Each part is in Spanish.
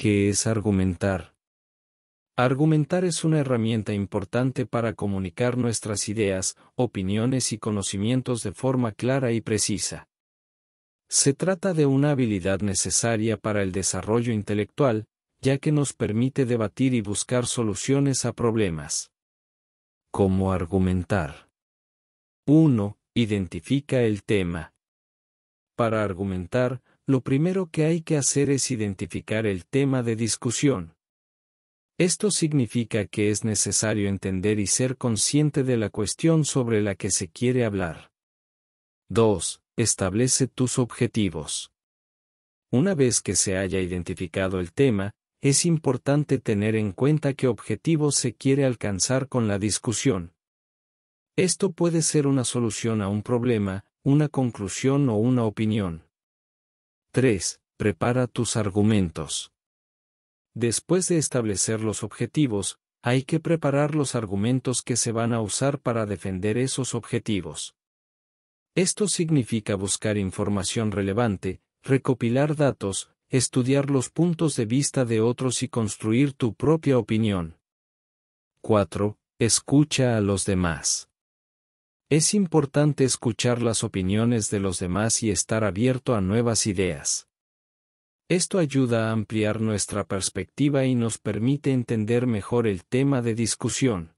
¿Qué es argumentar. Argumentar es una herramienta importante para comunicar nuestras ideas, opiniones y conocimientos de forma clara y precisa. Se trata de una habilidad necesaria para el desarrollo intelectual, ya que nos permite debatir y buscar soluciones a problemas. ¿Cómo argumentar? 1. Identifica el tema. Para argumentar, lo primero que hay que hacer es identificar el tema de discusión. Esto significa que es necesario entender y ser consciente de la cuestión sobre la que se quiere hablar. 2. Establece tus objetivos. Una vez que se haya identificado el tema, es importante tener en cuenta qué objetivos se quiere alcanzar con la discusión. Esto puede ser una solución a un problema, una conclusión o una opinión. 3. Prepara tus argumentos. Después de establecer los objetivos, hay que preparar los argumentos que se van a usar para defender esos objetivos. Esto significa buscar información relevante, recopilar datos, estudiar los puntos de vista de otros y construir tu propia opinión. 4. Escucha a los demás. Es importante escuchar las opiniones de los demás y estar abierto a nuevas ideas. Esto ayuda a ampliar nuestra perspectiva y nos permite entender mejor el tema de discusión.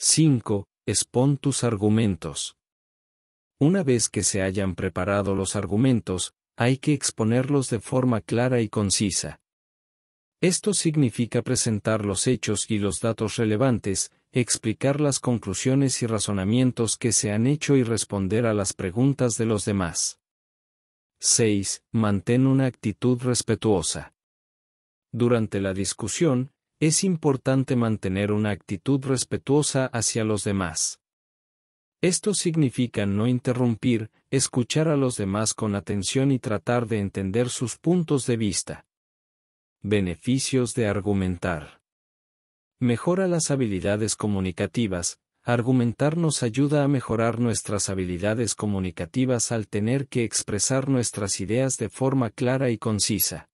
5. Expon tus argumentos. Una vez que se hayan preparado los argumentos, hay que exponerlos de forma clara y concisa. Esto significa presentar los hechos y los datos relevantes, explicar las conclusiones y razonamientos que se han hecho y responder a las preguntas de los demás. 6. Mantén una actitud respetuosa. Durante la discusión, es importante mantener una actitud respetuosa hacia los demás. Esto significa no interrumpir, escuchar a los demás con atención y tratar de entender sus puntos de vista. Beneficios de argumentar. Mejora las habilidades comunicativas. Argumentar nos ayuda a mejorar nuestras habilidades comunicativas al tener que expresar nuestras ideas de forma clara y concisa.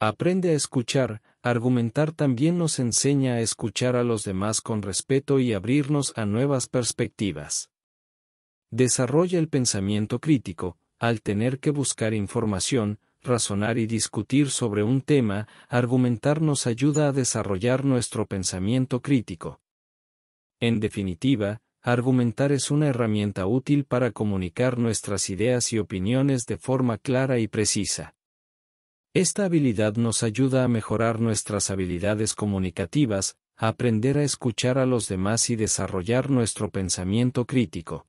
Aprende a escuchar, argumentar también nos enseña a escuchar a los demás con respeto y abrirnos a nuevas perspectivas. Desarrolla el pensamiento crítico, al tener que buscar información, razonar y discutir sobre un tema, argumentar nos ayuda a desarrollar nuestro pensamiento crítico. En definitiva, argumentar es una herramienta útil para comunicar nuestras ideas y opiniones de forma clara y precisa. Esta habilidad nos ayuda a mejorar nuestras habilidades comunicativas, a aprender a escuchar a los demás y desarrollar nuestro pensamiento crítico.